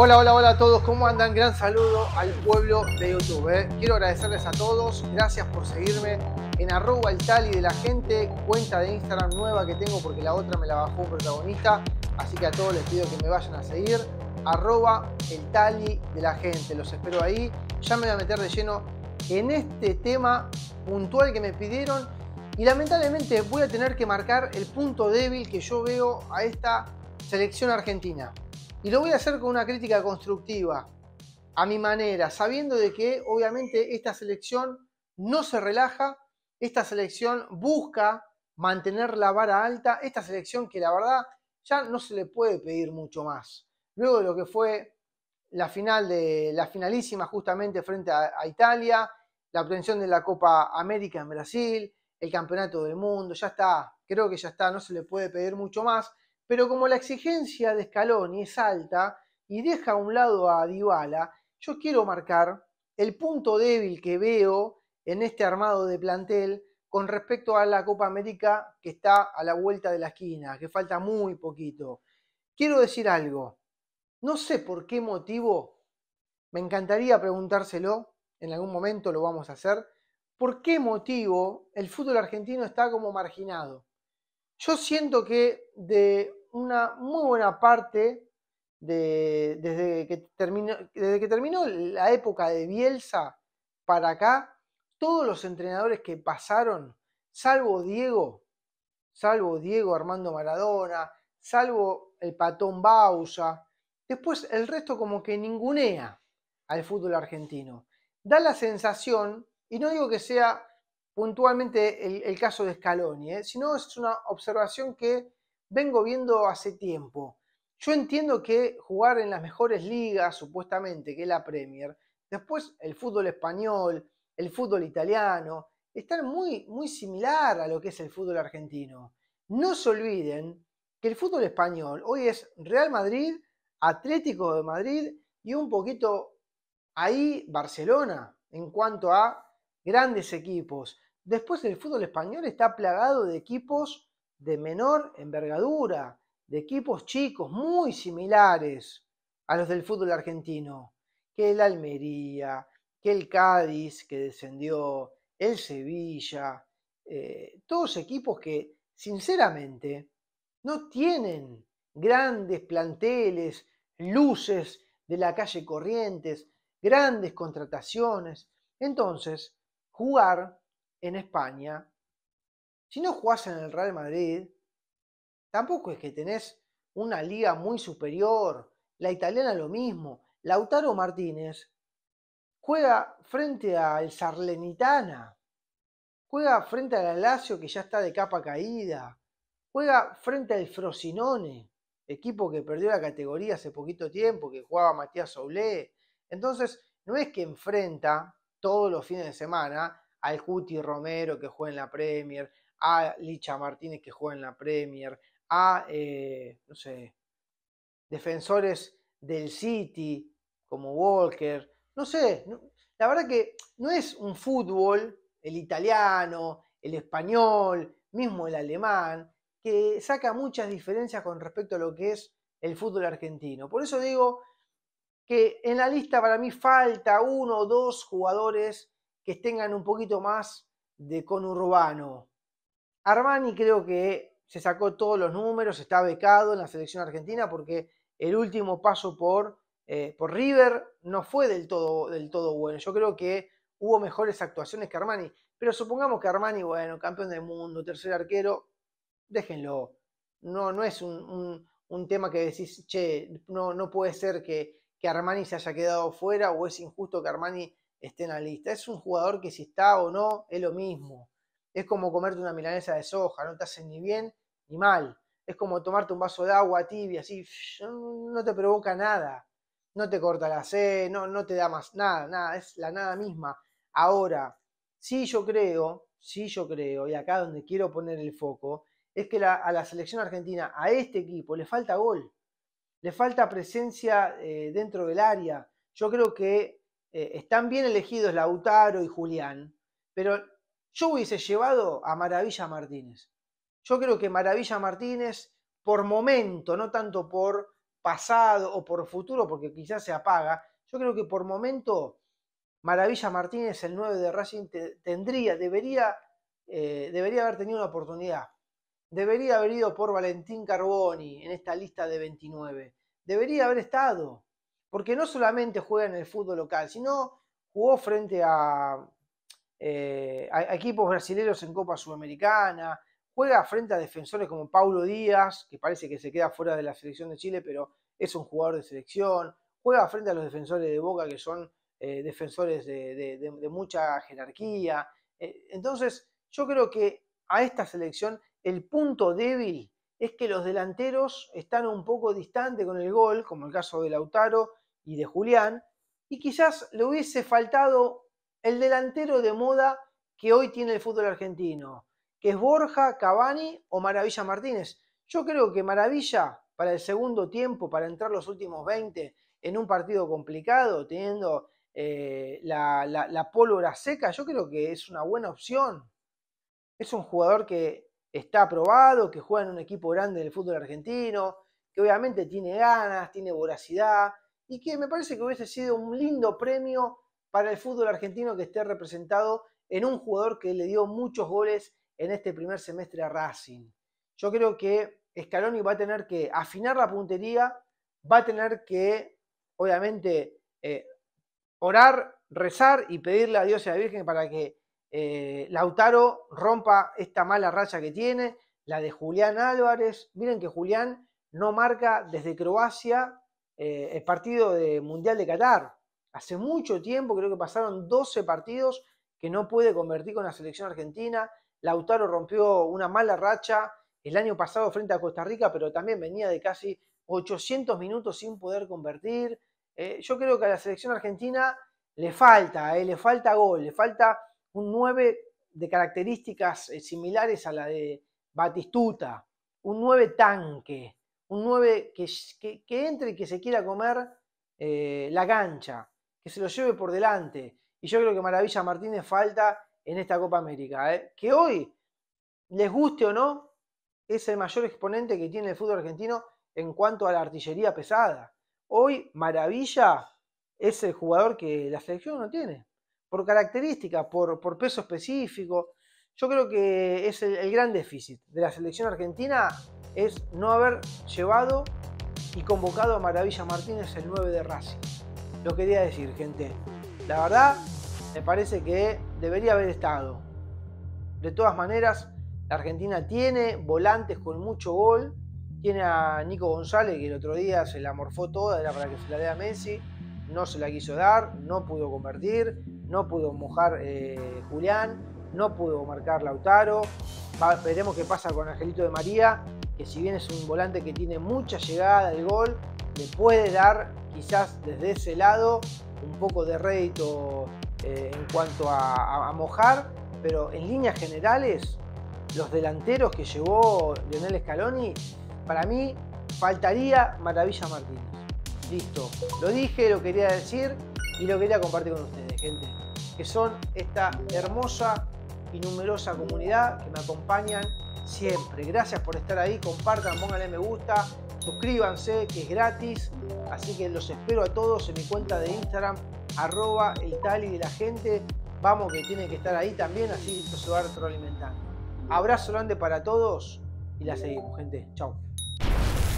Hola, hola, hola a todos, ¿cómo andan? Gran saludo al pueblo de YouTube. ¿eh? Quiero agradecerles a todos, gracias por seguirme en arroba el de la gente, cuenta de Instagram nueva que tengo porque la otra me la bajó protagonista, así que a todos les pido que me vayan a seguir, arroba el de la gente, los espero ahí, ya me voy a meter de lleno en este tema puntual que me pidieron y lamentablemente voy a tener que marcar el punto débil que yo veo a esta selección argentina. Y lo voy a hacer con una crítica constructiva, a mi manera, sabiendo de que obviamente esta selección no se relaja, esta selección busca mantener la vara alta, esta selección que la verdad ya no se le puede pedir mucho más. Luego de lo que fue la final de la finalísima justamente frente a, a Italia, la obtención de la Copa América en Brasil, el Campeonato del Mundo, ya está, creo que ya está, no se le puede pedir mucho más. Pero como la exigencia de Scaloni es alta y deja a un lado a Dybala, yo quiero marcar el punto débil que veo en este armado de plantel con respecto a la Copa América que está a la vuelta de la esquina, que falta muy poquito. Quiero decir algo, no sé por qué motivo, me encantaría preguntárselo, en algún momento lo vamos a hacer, por qué motivo el fútbol argentino está como marginado. Yo siento que de una muy buena parte desde, que terminó, desde que terminó la época de Bielsa para acá, todos los entrenadores que pasaron, salvo Diego, salvo Diego Armando Maradona, salvo el patón Bausa, después el resto como que ningunea al fútbol argentino. Da la sensación, y no digo que sea puntualmente el, caso de Scaloni, ¿eh? sino es una observación que vengo viendo hace tiempo. Yo entiendo que jugar en las mejores ligas, supuestamente, que es la Premier, después el fútbol español, el fútbol italiano, están muy, muy similar a lo que es el fútbol argentino. No se olviden que el fútbol español hoy es Real Madrid, Atlético de Madrid y un poquito ahí Barcelona en cuanto a grandes equipos. Después el fútbol español está plagado de equipos de menor envergadura, de equipos chicos muy similares a los del fútbol argentino, que el Almería, que el Cádiz que descendió, el Sevilla, eh, todos equipos que sinceramente no tienen grandes planteles, luces de la calle Corrientes, grandes contrataciones. Entonces, jugar en España si no jugás en el Real Madrid, tampoco es que tenés una liga muy superior. La italiana lo mismo. Lautaro Martínez juega frente al Sarlenitana, juega frente al Lazio que ya está de capa caída, juega frente al Frosinone, equipo que perdió la categoría hace poquito tiempo, que jugaba Matías Oble. Entonces, no es que enfrenta todos los fines de semana al Cuti Romero que juega en la Premier, a Licha Martínez que juega en la Premier, a, eh, no sé, defensores del City como Walker, no sé, la verdad que no es un fútbol, el italiano, el español, mismo el alemán, que saca muchas diferencias con respecto a lo que es el fútbol argentino. Por eso digo que en la lista para mí falta uno o dos jugadores que tengan un poquito más de conurbano, Armani creo que se sacó todos los números, está becado en la selección argentina porque el último paso eh, por, River no fue del todo, del todo bueno. Yo creo que hubo mejores actuaciones que Armani. Pero supongamos que Armani, bueno, campeón del mundo, tercer arquero, déjenlo. No, no es un, tema que decís, che, no, puede ser que, que, Armani se haya quedado fuera o es injusto que Armani esté en la lista. Es un jugador que si está o no, es lo mismo es como comerte una milanesa de soja, no te hace ni bien ni mal. Es como tomarte un vaso de agua tibia, así, no te provoca nada, no te corta la sed, no, te da más nada, nada, es la nada misma. Ahora, sí yo creo, sí yo creo, y acá donde quiero poner el foco, es que a la selección argentina, a este equipo, le falta gol, le falta presencia eh, dentro del área. Yo creo que eh, están bien elegidos Lautaro y Julián, pero yo hubiese llevado a Maravilla Martínez. Yo creo que Maravilla Martínez, por momento, no tanto por pasado o por futuro, porque quizás se apaga, yo creo que por momento Maravilla Martínez, el 9 de Racing, tendría, debería, eh, debería haber tenido una oportunidad. Debería haber ido por Valentín Carboni en esta lista de 29. Debería haber estado, porque no solamente juega en el fútbol local, sino jugó frente a eh, equipos brasileños en Copa Sudamericana, juega frente a defensores como Paulo Díaz, que parece que se queda fuera de la selección de Chile, pero es un jugador de selección, juega frente a los defensores de Boca, que son eh, defensores de, mucha jerarquía. Eh, entonces, yo creo que a esta selección el punto débil es que los delanteros están un poco distantes con el gol, como el caso de Lautaro y de Julián, y quizás le hubiese faltado el delantero de moda que hoy tiene el fútbol argentino, que es Borja, Cavani o Maravilla Martínez. Yo creo que Maravilla para el segundo tiempo, para entrar los últimos 20 en un partido complicado, teniendo eh, la, la pólvora seca, yo creo que es una buena opción. Es un jugador que está aprobado, que juega en un equipo grande del fútbol argentino, que obviamente tiene ganas, tiene voracidad, y que me parece que hubiese sido un lindo premio para el fútbol argentino que esté representado en un jugador que le dio muchos goles en este primer semestre a Racing. Yo creo que Scaloni va a tener que afinar la puntería, va a tener que, obviamente, eh, orar, rezar y pedirle a Dios y a la Virgen para que eh, Lautaro rompa esta mala racha que tiene, la de Julián Álvarez. Miren que Julián no marca desde Croacia eh, el partido de Mundial de Qatar. Hace mucho tiempo, creo que pasaron 12 partidos que no puede convertir con la selección argentina. Lautaro rompió una mala racha el año pasado frente a Costa Rica, pero también venía de casi 800 minutos sin poder convertir. Eh, yo creo que a la selección argentina le falta, eh, le falta gol, le falta un 9 de características eh, similares a la de Batistuta, un 9 tanque, un 9 que, que entre y que se quiera comer la cancha que se lo lleve por delante. Y yo creo que Maravilla Martínez falta en esta Copa América. ¿eh? Que hoy, les guste o no, es el mayor exponente que tiene el fútbol argentino en cuanto a la artillería pesada. Hoy Maravilla es el jugador que la selección no tiene. Por característica, por, peso específico. Yo creo que es el, gran déficit de la selección argentina es no haber llevado y convocado a Maravilla Martínez el 9 de Racing lo quería decir, gente. La verdad, me parece que debería haber estado. De todas maneras, la Argentina tiene volantes con mucho gol. Tiene a Nico González, que el otro día se la morfó toda, era para que se la dé a Messi. No se la quiso dar, no pudo convertir, no pudo mojar eh, Julián, no pudo marcar Lautaro. veremos qué pasa con Angelito de María, que si bien es un volante que tiene mucha llegada al gol, le puede dar quizás desde ese lado un poco de rédito eh, en cuanto a, mojar, pero en líneas generales, los delanteros que llevó Lionel Scaloni, para mí faltaría Maravilla Martínez. Listo, lo dije, lo quería decir y lo quería compartir con ustedes, gente, que son esta hermosa y numerosa comunidad que me acompañan siempre. Gracias por estar ahí, compartan, pónganle me gusta, suscríbanse, que es gratis. Así que los espero a todos en mi cuenta de Instagram, arroba el de la gente. Vamos que tienen que estar ahí también, así se va retroalimentando. Abrazo grande para todos y la seguimos, gente. Chao.